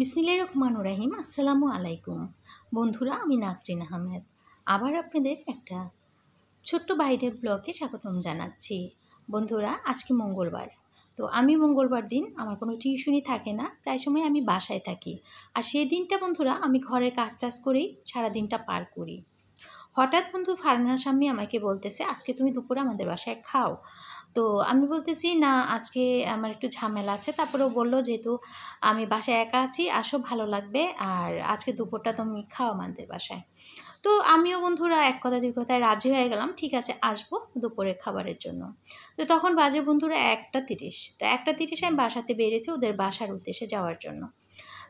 বিসমিল্লা রহমান রাহিম আসসালামু আলাইকুম বন্ধুরা আমি নাসরিন আহমেদ আবার আপনাদের একটা ছোট্ট বাইরের ব্লগে স্বাগতম জানাচ্ছি বন্ধুরা আজকে মঙ্গলবার তো আমি মঙ্গলবার দিন আমার কোনো টিউশনই থাকে না প্রায় সময় আমি বাসায় থাকি আর সেই দিনটা বন্ধুরা আমি ঘরের কাজ টাজ করেই সারা দিনটা পার করি হঠাৎ বন্ধু ফারনার স্বামী আমাকে বলতেছে আজকে তুমি দুপুরে আমাদের বাসায় খাও তো আমি বলতেছি না আজকে আমার একটু ঝামেলা আছে তারপরেও বললো যেহেতু আমি বাসায় একা আছি আসো ভালো লাগবে আর আজকে দুপুরটা তুমি খাওয়া আমাদের বাসায় তো আমিও বন্ধুরা এক কথা দুই কথায় রাজি হয়ে গেলাম ঠিক আছে আসবো দুপুরের খাবারের জন্য তো তখন বাজে বন্ধুরা একটা তিরিশ তো একটা তিরিশে আমি বাসাতে বেরিয়েছি ওদের বাসার উদ্দেশ্যে যাওয়ার জন্য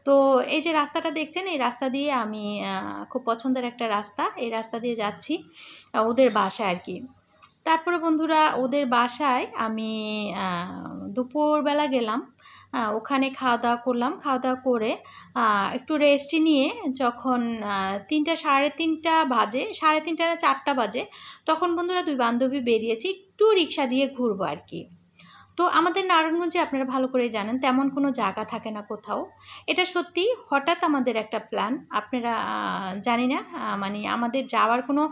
তো এই যে রাস্তাটা দেখছেন এই রাস্তা দিয়ে আমি খুব পছন্দের একটা রাস্তা এই রাস্তা দিয়ে যাচ্ছি ওদের বাসা আর কি তারপরে বন্ধুরা ওদের বাসায় আমি দুপুরবেলা গেলাম ওখানে খাওয়া দাওয়া করলাম খাওয়া দাওয়া করে একটু রেস্ট নিয়ে যখন তিনটা সাড়ে তিনটা বাজে সাড়ে তিনটা না চারটা বাজে তখন বন্ধুরা দুই বান্ধবী বেরিয়েছি একটু রিক্সা দিয়ে ঘুরবো আর কি তো আমাদের নারায়ণগঞ্জে আপনারা ভালো করে জানেন তেমন কোনো জায়গা থাকে না কোথাও এটা সত্যি হঠাৎ আমাদের একটা প্ল্যান আপনারা জানি না মানে আমাদের যাওয়ার কোনো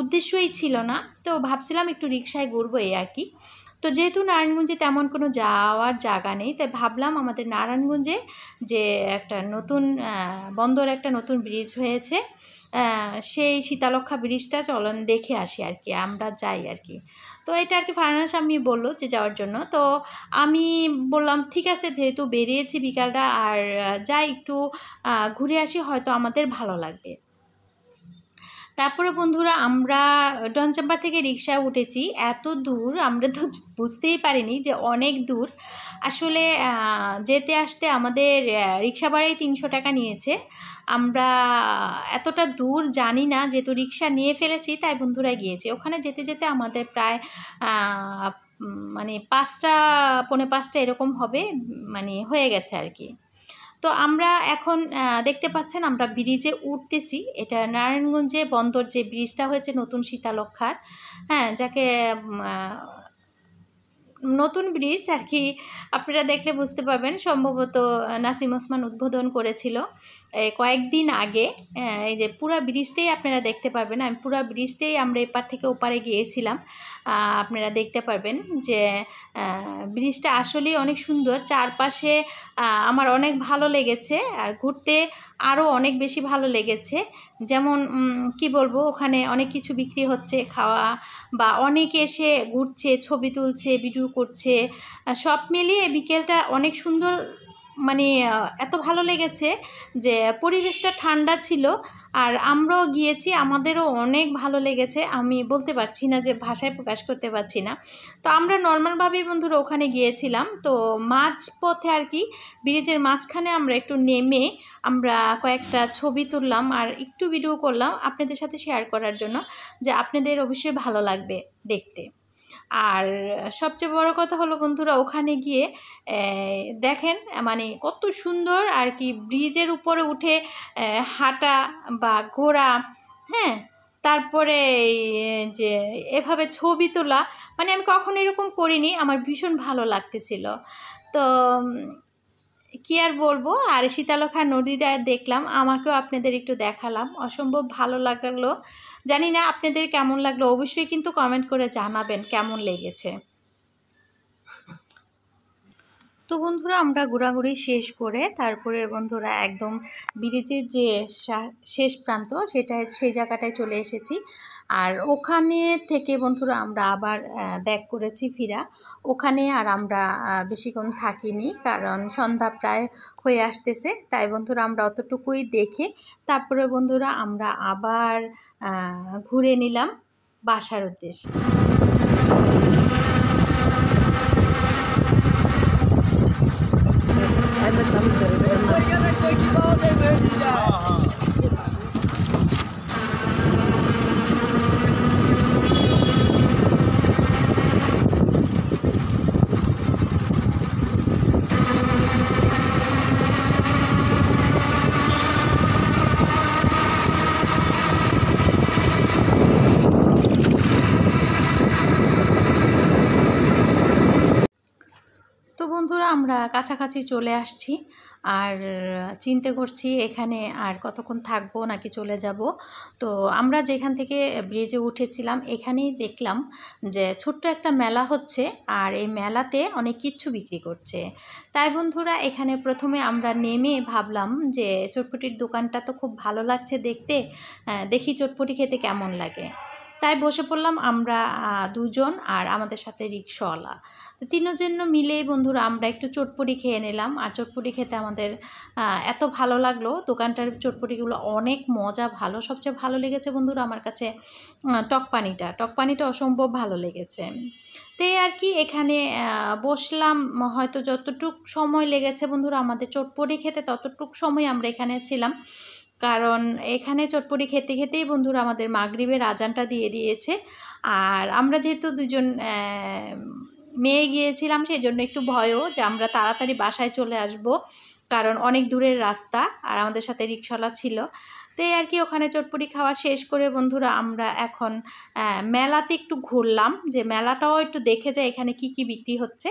উদ্দেশ্যই ছিল না তো ভাবছিলাম একটু রিক্সায় ঘুরবো এই আর কি তো যেহেতু নারায়ণগঞ্জে তেমন কোনো যাওয়ার জায়গা নেই তাই ভাবলাম আমাদের নারায়ণগঞ্জে যে একটা নতুন বন্দর একটা নতুন ব্রিজ হয়েছে সেই শীতালক্ষা ব্রিজটা চলন দেখে আসি আর কি আমরা যাই আর কি তো এটা আর কি ফারহানা আমি বললো যে যাওয়ার জন্য তো আমি বললাম ঠিক আছে যেহেতু বেরিয়েছি বিকালটা আর যাই একটু ঘুরে আসি হয়তো আমাদের ভালো লাগবে তারপরে বন্ধুরা আমরা ডনচাম্পা থেকে রিক্সা উঠেছি এত দূর আমরা তো বুঝতেই পারিনি যে অনেক দূর আসলে যেতে আসতে আমাদের রিক্সা ভাড়াই তিনশো টাকা নিয়েছে আমরা এতটা দূর জানি না যেহেতু রিক্সা নিয়ে ফেলেছি তাই বন্ধুরা গিয়েছি ওখানে যেতে যেতে আমাদের প্রায় মানে পাঁচটা পৌনে পাঁচটা এরকম হবে মানে হয়ে গেছে আর কি তো আমরা এখন দেখতে পাচ্ছেন আমরা ব্রিজে উঠতেছি এটা নারায়ণগঞ্জে বন্দর যে ব্রিজটা হয়েছে নতুন শীতালক্ষার হ্যাঁ যাকে নতুন ব্রিজ আর কি আপনারা দেখলে বুঝতে পারবেন সম্ভবত নাসিম ওসমান উদ্বোধন করেছিল কয়েকদিন আগে এই যে পুরা ব্রিজটাই আপনারা দেখতে পারবেন আমি পুরা ব্রিজটাই আমরা এপার থেকে ওপারে গিয়েছিলাম আপনারা দেখতে পারবেন যে ব্রিজটা আসলেই অনেক সুন্দর চারপাশে আমার অনেক ভালো লেগেছে আর ঘুরতে আরও অনেক বেশি ভালো লেগেছে যেমন কি বলবো ওখানে অনেক কিছু বিক্রি হচ্ছে খাওয়া বা অনেকে এসে ঘুরছে ছবি তুলছে ভিডিও করছে সব মিলিয়ে বিকেলটা অনেক সুন্দর মানে এত ভালো লেগেছে যে পরিবেশটা ঠান্ডা ছিল আর আমরাও গিয়েছি আমাদেরও অনেক ভালো লেগেছে আমি বলতে পারছি না যে ভাষায় প্রকাশ করতে পারছি না তো আমরা নর্মালভাবেই বন্ধুরা ওখানে গিয়েছিলাম তো মাছ পথে আর কি ব্রিজের মাঝখানে আমরা একটু নেমে আমরা কয়েকটা ছবি তুললাম আর একটু ভিডিও করলাম আপনাদের সাথে শেয়ার করার জন্য যে আপনাদের অবশ্যই ভালো লাগবে দেখতে আর সবচেয়ে বড় কথা হলো বন্ধুরা ওখানে গিয়ে দেখেন মানে কত সুন্দর আর কি ব্রিজের উপরে উঠে হাঁটা বা ঘোড়া হ্যাঁ তারপরে যে এভাবে ছবি তোলা মানে আমি কখনো এরকম করিনি আমার ভীষণ ভালো লাগতেছিল তো কি আর বলবো আর শীতালখা নদীটা দেখলাম আমাকেও আপনাদের একটু দেখালাম অসম্ভব ভালো লাগলো জানি না আপনাদের কেমন লাগলো অবশ্যই কিন্তু কমেন্ট করে জানাবেন কেমন লেগেছে তো বন্ধুরা আমরা ঘোরাঘুরি শেষ করে তারপরে বন্ধুরা একদম ব্রিজের যে শেষ প্রান্ত সেটা সেই জায়গাটায় চলে এসেছি আর ওখানে থেকে বন্ধুরা আমরা আবার ব্যাক করেছি ফিরা ওখানে আর আমরা বেশিক্ষণ থাকিনি কারণ সন্ধ্যা প্রায় হয়ে আসতেছে তাই বন্ধুরা আমরা অতটুকুই দেখে তারপরে বন্ধুরা আমরা আবার ঘুরে নিলাম বাসার উদ্দেশ্যে ああ。আমরা কাছাকাছি চলে আসছি আর চিনতে করছি এখানে আর কতক্ষণ থাকবো নাকি চলে যাব তো আমরা যেখান থেকে ব্রিজে উঠেছিলাম এখানেই দেখলাম যে ছোট্ট একটা মেলা হচ্ছে আর এই মেলাতে অনেক কিছু বিক্রি করছে তাই বন্ধুরা এখানে প্রথমে আমরা নেমে ভাবলাম যে চটপটির দোকানটা তো খুব ভালো লাগছে দেখতে দেখি চটপটি খেতে কেমন লাগে তাই বসে পড়লাম আমরা দুজন আর আমাদের সাথে রিক্সাওয়ালা তো তিনজন মিলে বন্ধুরা আমরা একটু চটপটি খেয়ে নিলাম আর চটপটি খেতে আমাদের এত ভালো লাগলো দোকানটার চটপটিগুলো অনেক মজা ভালো সবচেয়ে ভালো লেগেছে বন্ধুরা আমার কাছে টক পানিটা টক পানিটা অসম্ভব ভালো লেগেছে তে আর কি এখানে বসলাম হয়তো যতটুক সময় লেগেছে বন্ধুরা আমাদের চটপটি খেতে ততটুক সময় আমরা এখানে ছিলাম কারণ এখানে চটপটি খেতে খেতেই বন্ধুরা আমাদের মাগরীবের আজানটা দিয়ে দিয়েছে আর আমরা যেহেতু দুজন মেয়ে গিয়েছিলাম সেই জন্য একটু ভয়ও যে আমরা তাড়াতাড়ি বাসায় চলে আসব কারণ অনেক দূরের রাস্তা আর আমাদের সাথে রিক্সাওয়ালা ছিল তো আর কি ওখানে চটপটি খাওয়া শেষ করে বন্ধুরা আমরা এখন মেলাতে একটু ঘুরলাম যে মেলাটাও একটু দেখে যায় এখানে কি কি বিক্রি হচ্ছে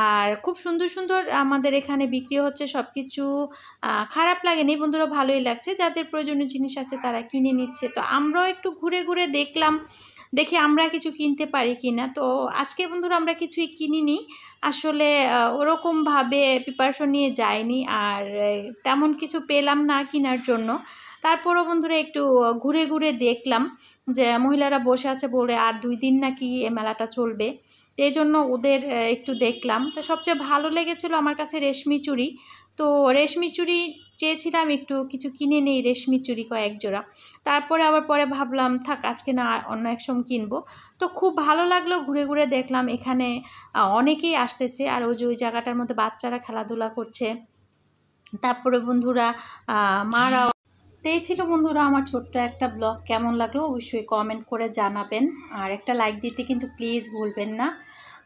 আর খুব সুন্দর সুন্দর আমাদের এখানে বিক্রি হচ্ছে সব কিছু খারাপ লাগেনি বন্ধুরা ভালোই লাগছে যাদের প্রয়োজনীয় জিনিস আছে তারা কিনে নিচ্ছে তো আমরাও একটু ঘুরে ঘুরে দেখলাম দেখে আমরা কিছু কিনতে পারি কি না তো আজকে বন্ধুরা আমরা কিছুই কিনিনি আসলে ওরকমভাবে প্রিপারেশন নিয়ে যাইনি আর তেমন কিছু পেলাম না কেনার জন্য তারপরও বন্ধুরা একটু ঘুরে ঘুরে দেখলাম যে মহিলারা বসে আছে বলে আর দুই দিন নাকি এ মেলাটা চলবে এই জন্য ওদের একটু দেখলাম তো সবচেয়ে ভালো লেগেছিল আমার কাছে রেশমি চুড়ি তো রেশমি চুড়ি চেয়েছিলাম একটু কিছু কিনে নেই রেশমি চুড়ি কয়েক জোড়া তারপরে আবার পরে ভাবলাম থাক আজকে না অন্য এক সময় কিনবো তো খুব ভালো লাগলো ঘুরে ঘুরে দেখলাম এখানে অনেকেই আসতেছে আর ওই যে ওই জায়গাটার মধ্যে বাচ্চারা খেলাধুলা করছে তারপরে বন্ধুরা মারা তো এই ছিল বন্ধুরা আমার ছোট্ট একটা ব্লগ কেমন লাগলো অবশ্যই কমেন্ট করে জানাবেন আর একটা লাইক দিতে কিন্তু প্লিজ ভুলবেন না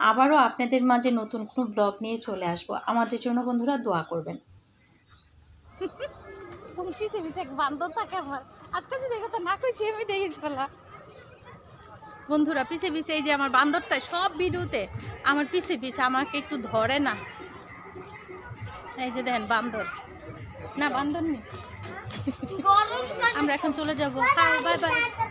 আবারও আপনাদের মাঝে নতুন কোনো ব্লগ নিয়ে চলে আসবো আমাদের জন্য বন্ধুরা দোয়া করবেন বন্ধুরা পিছে পিছে এই যে আমার বান্দরটা সব ভিডিওতে আমার পিছে পিছে আমাকে একটু ধরে না এই যে দেখেন বান্দর না বান্দর নেই আমরা এখন চলে যাবো বাই বাই